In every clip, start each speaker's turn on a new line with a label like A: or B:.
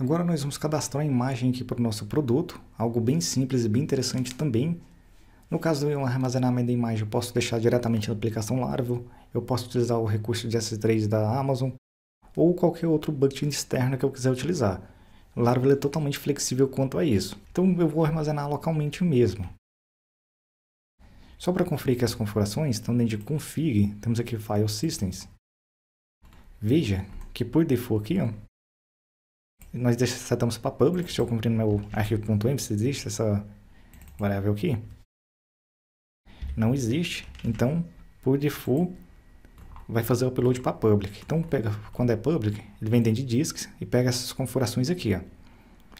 A: Agora nós vamos cadastrar a imagem aqui para o nosso produto, algo bem simples e bem interessante também. No caso do armazenamento da imagem, eu posso deixar diretamente na aplicação Laravel, eu posso utilizar o recurso de S3 da Amazon ou qualquer outro bucket externo que eu quiser utilizar. Laravel é totalmente flexível quanto a isso, então eu vou armazenar localmente mesmo. Só para conferir que as configurações estão dentro de config, temos aqui File Systems. Veja que por default aqui, ó, nós setamos para public, deixa eu cumprir no meu arquivo.m, se existe essa é variável aqui. Não existe, então por default vai fazer o upload para public. Então pega quando é public, ele vem dentro de disks e pega essas configurações aqui, ó.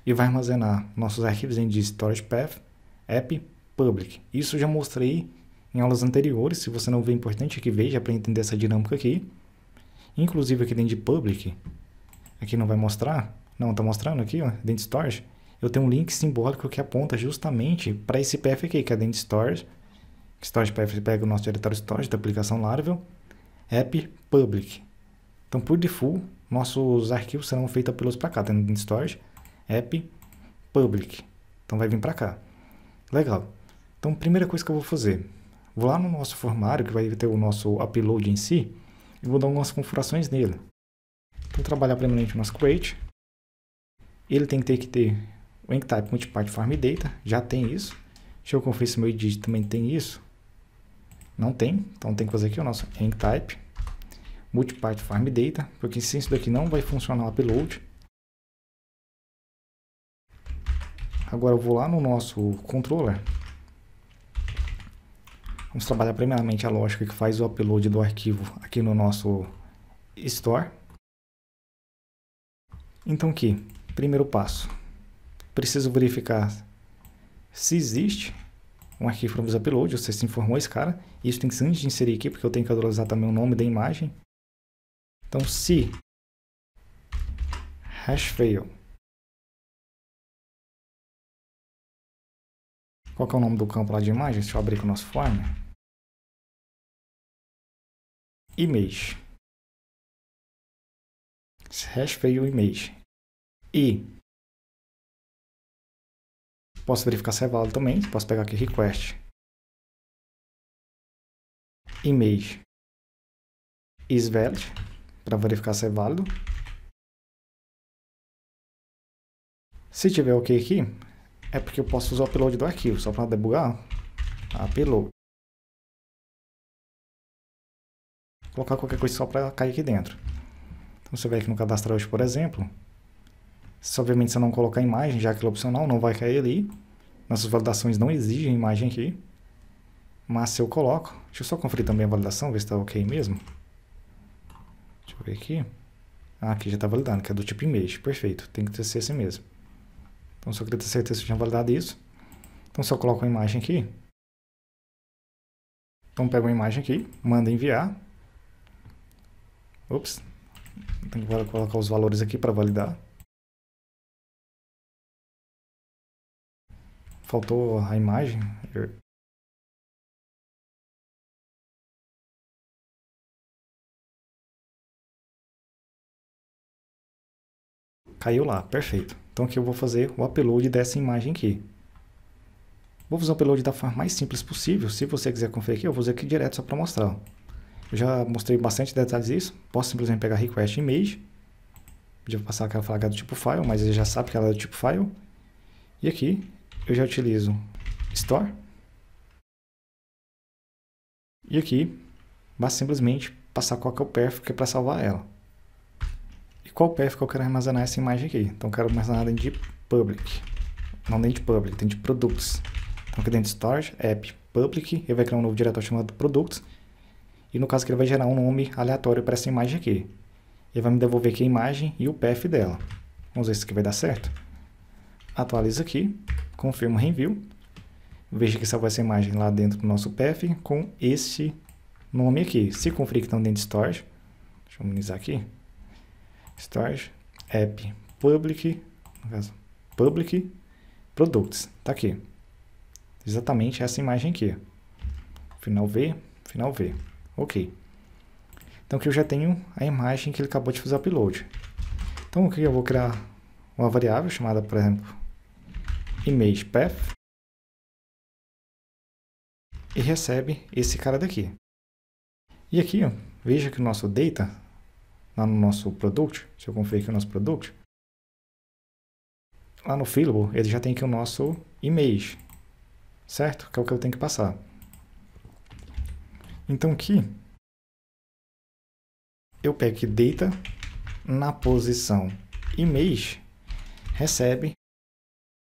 A: E vai armazenar nossos arquivos em de storage path, app, public. Isso eu já mostrei em aulas anteriores, se você não vê é importante que veja para entender essa dinâmica aqui. Inclusive aqui dentro de public, aqui não vai mostrar, não, tá mostrando aqui, ó, Dentstores. Eu tenho um link simbólico que aponta justamente para esse PF aqui, que é Dentstores. Storage PF pega o nosso diretório storage da aplicação Laravel, app public. Então, por default, nossos arquivos serão feitos pelos para cá, tendo tá storage, app public. Então, vai vir para cá. Legal. Então, primeira coisa que eu vou fazer, vou lá no nosso formulário, que vai ter o nosso upload em si, e vou dar algumas configurações nele. Então, trabalhar primeiramente o nosso create, ele tem que ter que ter o EncType Multipart Farm Data, já tem isso. Deixa eu conferir se meu ID também tem isso. Não tem, então tem que fazer aqui o nosso EncType Multipart Farm Data, porque sem isso daqui não vai funcionar o upload. Agora eu vou lá no nosso controller. Vamos trabalhar primeiramente a lógica que faz o upload do arquivo aqui no nosso store. Então aqui, Primeiro passo, preciso verificar se existe um arquivo from upload, você se informou esse cara. Isso tem que ser antes de inserir aqui, porque eu tenho que atualizar também o nome da
B: imagem. Então, se hash fail, Qual é o nome do campo lá de imagem? Deixa eu abrir com o nosso form. Image. Hash fail image. E posso verificar se é válido também. Posso pegar aqui request image is valid para verificar se é válido. Se tiver OK aqui, é porque eu posso usar o upload do arquivo, só para debugar. Ah, upload. colocar
A: qualquer coisa só para cair aqui dentro. Então, você vê aqui no cadastro hoje, por exemplo, se, obviamente, se não colocar imagem, já que é opcional, não vai cair ali. Nossas validações não exigem imagem aqui. Mas se eu coloco... Deixa eu só conferir também a validação, ver se está ok mesmo. Deixa eu ver aqui. Ah, aqui já está validando, que é do tipo image. Perfeito, tem que ser assim mesmo. Então, só queria ter certeza que tinha validado isso. Então, se eu coloco uma imagem aqui... Então, pego uma imagem aqui, manda enviar.
B: Ops. Tem que colocar os valores aqui para validar. Faltou a imagem. Eu... Caiu lá, perfeito. Então aqui eu vou fazer o upload dessa imagem aqui. Vou fazer o upload da
A: forma mais simples possível. Se você quiser conferir aqui, eu vou fazer aqui direto só para mostrar. Eu já mostrei bastante detalhes disso. Posso simplesmente pegar request image. Podia passar aquela flagada do tipo file, mas ele já sabe que ela é do tipo file. E aqui eu já utilizo store. E aqui, basta simplesmente passar qual que é o path que é para salvar ela. E qual path que eu quero armazenar essa imagem aqui? Então, eu quero armazenar dentro de public. Não dentro de public, dentro de products. Então, aqui dentro de storage, app public, ele vai criar um novo diretório chamado products. E no caso que ele vai gerar um nome aleatório para essa imagem aqui. Ele vai me devolver aqui a imagem e o path dela. Vamos ver se aqui vai dar certo. Atualiza aqui confirmo o Veja que salvou essa imagem lá dentro do nosso path com este nome aqui. Se conferir que estão dentro de storage, deixa eu minimizar aqui. Storage, app, public, no caso, public, products. Está aqui. Exatamente essa imagem aqui. Final V, final V. Ok. Então aqui eu já tenho a imagem que ele acabou de fazer o upload. Então aqui eu vou criar uma variável chamada, por exemplo, ImagePath e recebe esse cara daqui.
B: E aqui, ó, veja
A: que o nosso data, lá no nosso product, se eu conferir aqui o nosso product, lá no fillable, ele já tem aqui o nosso image, certo? Que é o que eu tenho que passar. Então aqui, eu pego data na posição image, recebe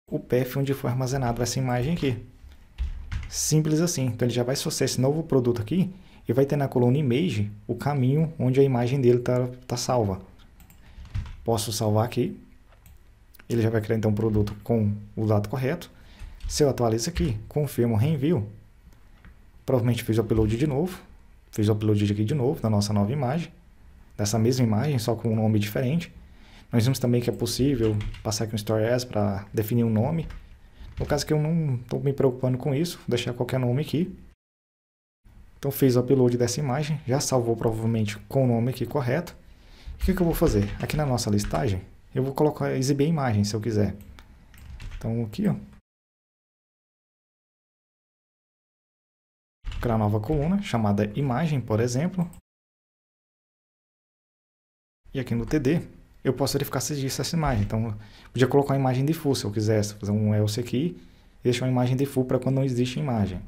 A: o PF onde foi armazenado essa imagem aqui. Simples assim. Então ele já vai associar esse novo produto aqui e vai ter na coluna image o caminho onde a imagem dele está tá salva. Posso salvar aqui. Ele já vai criar então um produto com o dado correto. Se eu atualizo aqui, confirmo o reenvio, provavelmente fiz o upload de novo. Fiz o upload aqui de novo da nossa nova imagem. Dessa mesma imagem, só com um nome diferente. Nós vimos também que é possível passar aqui um Story As para definir um nome. No caso que eu não estou me preocupando com isso, vou deixar qualquer nome aqui. Então fiz o upload dessa imagem, já salvou provavelmente com o nome aqui correto. O que, que eu vou fazer? Aqui na nossa listagem, eu vou colocar exibir a
B: imagem se eu quiser. Então aqui, ó. Vou criar uma nova coluna, chamada imagem, por exemplo. E aqui no TD, eu posso verificar se existe essa imagem. Então,
A: podia colocar uma imagem de full se eu quisesse, fazer um else aqui, e deixar uma imagem de full para quando não existe imagem.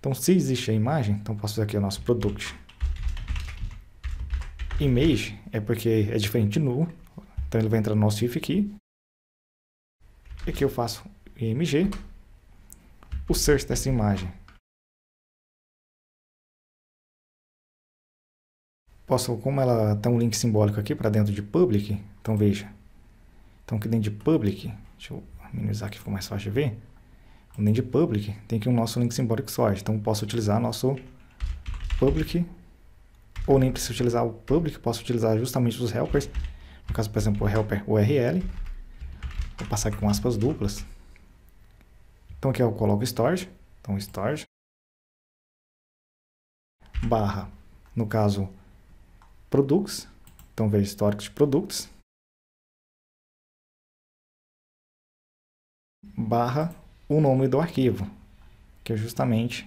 A: Então, se existe a imagem, então posso fazer aqui o nosso product image, é porque é diferente de null, então ele vai entrar no nosso if
B: aqui. E aqui eu faço img, o search dessa imagem. posso, como ela tem um link simbólico aqui para dentro de public, então veja.
A: Então aqui dentro de public, deixa eu minimizar aqui, ficou mais fácil de ver. Dentro de public, tem aqui o um nosso link simbólico source, então posso utilizar nosso public, ou nem preciso utilizar o public, posso utilizar justamente os helpers, no caso, por exemplo, o helper URL, vou passar aqui com aspas duplas. Então aqui eu coloco storage,
B: então storage, barra, no caso, produtos. Então veja histórico de produtos. Barra o nome do arquivo, que é justamente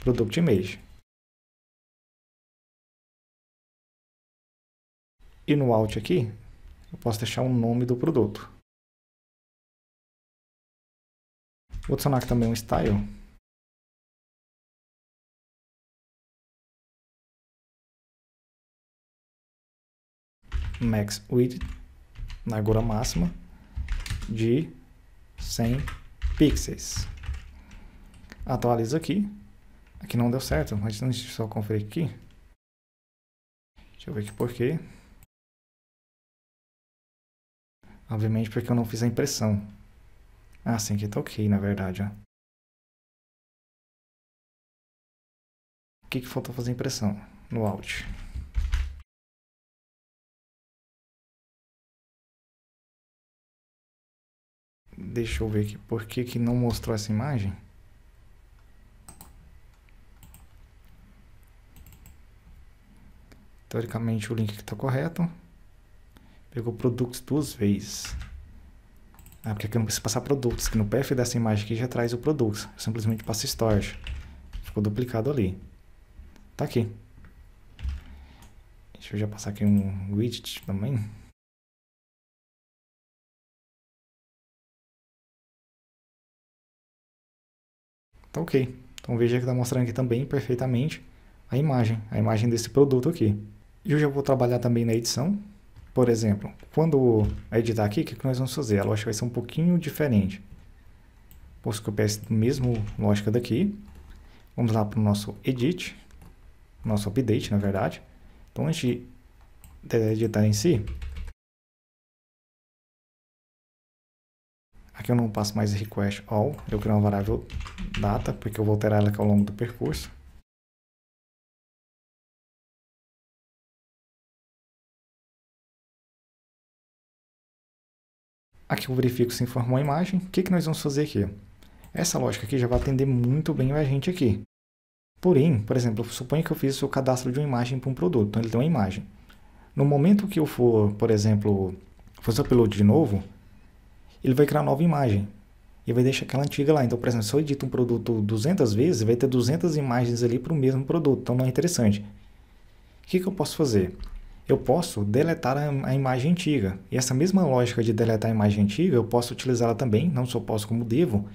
B: product image. E no alt aqui, eu posso deixar o nome do produto. Vou adicionar aqui também um style max width na largura
A: máxima de 100 pixels.
B: Atualiza aqui. Aqui não deu certo, mas deixa eu só conferir aqui. Deixa eu ver aqui por quê. Obviamente porque eu não fiz a impressão. Ah, sim, aqui tá ok, na verdade, ó. O que que faltou fazer impressão no Alt? Deixa eu ver aqui, por que, que não mostrou essa imagem?
A: Teoricamente o link está correto. Pegou produtos duas vezes. Ah, porque aqui eu não preciso passar produtos, que no PF dessa imagem aqui já traz o produtos. Eu simplesmente passo storage. Ficou duplicado ali. Tá aqui.
B: Deixa eu já passar aqui um widget também. Tá ok. Então veja que está mostrando aqui também perfeitamente a imagem, a imagem desse
A: produto aqui. E eu já vou trabalhar também na edição. Por exemplo, quando editar aqui, o que, nós vamos fazer? A lógica vai ser um pouquinho diferente. Posso copiar essa mesma lógica daqui. Vamos lá para o nosso edit, nosso update, na
B: verdade. Então, antes de editar em si, Aqui eu não passo mais request all, eu crio uma variável data, porque eu vou alterar ela aqui ao longo do percurso. Aqui eu verifico se informou a imagem. O que, que nós vamos fazer aqui? Essa lógica aqui já
A: vai atender muito bem a gente aqui. Porém, por exemplo, suponha que eu fiz o cadastro de uma imagem para um produto, então ele tem uma imagem. No momento que eu for, por exemplo, fazer o upload de novo, ele vai criar uma nova imagem e vai deixar aquela antiga lá. Então, por exemplo, se eu edito um produto 200 vezes, vai ter 200 imagens ali para o mesmo produto, então não é interessante. O que, que eu posso fazer? Eu posso deletar a, a, imagem antiga. E essa mesma lógica de deletar a imagem antiga, eu posso utilizá-la também, não só posso como devo,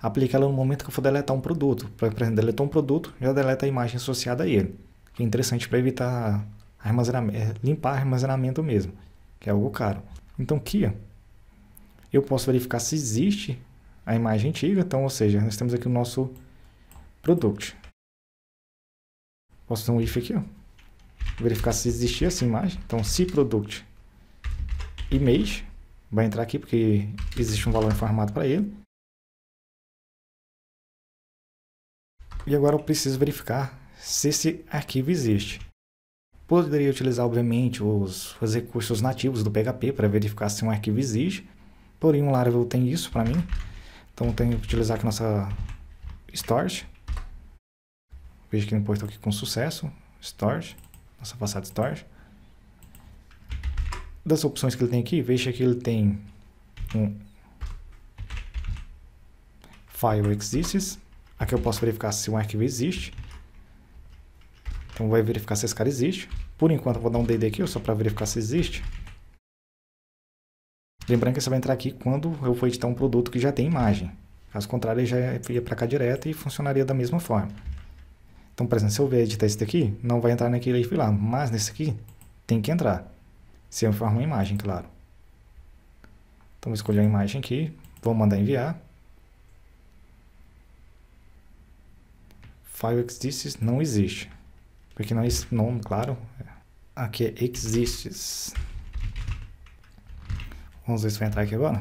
A: aplicá-la no momento que eu for deletar um produto. Por exemplo, deletou um produto, já deleta a imagem associada a ele. Que é interessante para evitar armazenamento, é, limpar armazenamento mesmo, que é algo caro. Então, Kia eu posso verificar se existe a imagem antiga. Então, ou seja, nós temos aqui o nosso product. Posso fazer um if aqui, ó. Verificar se existia essa imagem. Então, se product image
B: vai entrar aqui porque existe um valor informado para ele. E agora eu preciso verificar se esse arquivo existe.
A: Poderia utilizar, obviamente, os, os recursos nativos do PHP para verificar se um arquivo existe, Porém, um Laravel tem isso para mim. Então, eu tenho que utilizar aqui nossa storage. Veja que importou aqui com sucesso. Storage. Nossa passada storage. Das opções que ele tem aqui, veja que ele tem um file exists. Aqui eu posso verificar se um arquivo existe. Então vai verificar se esse cara existe. Por enquanto eu vou dar um DD aqui só para verificar se existe. Lembrando que você vai entrar aqui quando eu for editar um produto que já tem imagem. Caso contrário, ele já ia para cá direto e funcionaria da mesma forma. Então, por exemplo, se eu ver editar esse daqui, não vai entrar naquele aí lá, mas nesse aqui tem que entrar. Se eu for uma imagem, claro. Então, vou escolher a imagem aqui, vou mandar enviar. File exists não existe. Porque não, é, nome, claro, aqui é exists. Vamos ver se vai entrar aqui agora.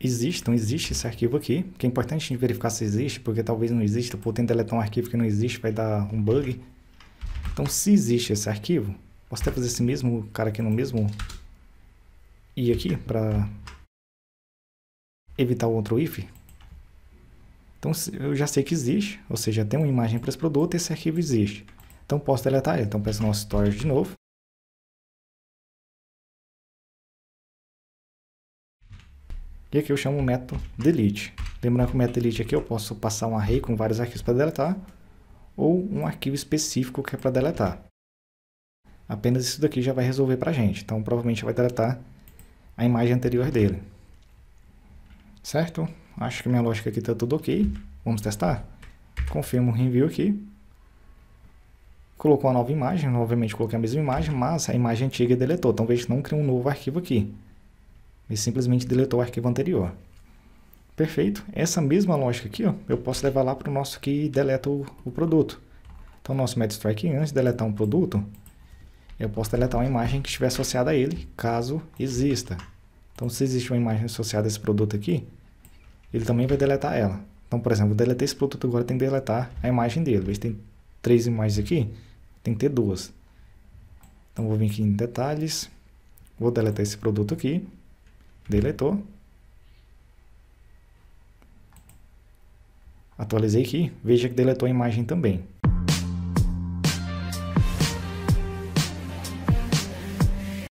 A: Existe, não existe esse arquivo aqui, que é importante a gente verificar se existe, porque talvez não exista, por tentar deletar um arquivo que não existe, vai dar um bug. Então, se existe esse arquivo, posso até fazer esse mesmo cara aqui no mesmo i aqui, para evitar o outro if. Então, eu já sei que existe, ou seja, tem uma imagem para esse produto e esse
B: arquivo existe. Então, posso deletar ele. Então, peço nosso storage de novo. E aqui eu chamo o método
A: delete. Lembrando que o método delete aqui eu posso passar um array com vários arquivos para deletar ou um arquivo específico que é para deletar. Apenas isso daqui já vai resolver para a gente. Então, provavelmente vai deletar a imagem anterior dele. Certo? Acho que minha lógica aqui está tudo ok. Vamos testar? Confirmo o review aqui. Colocou a nova imagem. Obviamente, coloquei a mesma imagem, mas a imagem antiga deletou. Então, veja, não criou um novo arquivo aqui e simplesmente deletou o arquivo anterior. Perfeito. Essa mesma lógica aqui, ó, eu posso levar lá para o nosso que deleta o, o produto. Então, nosso MedStrike, antes de deletar um produto, eu posso deletar uma imagem que estiver associada a ele, caso exista. Então, se existe uma imagem associada a esse produto aqui, ele também vai deletar ela. Então, por exemplo, deletei esse produto agora, tem que deletar a imagem dele. Veja, tem três imagens aqui, tem que ter duas. Então, vou vir aqui em detalhes, vou deletar esse produto aqui. Deletou. Atualizei aqui, veja que deletou a imagem também.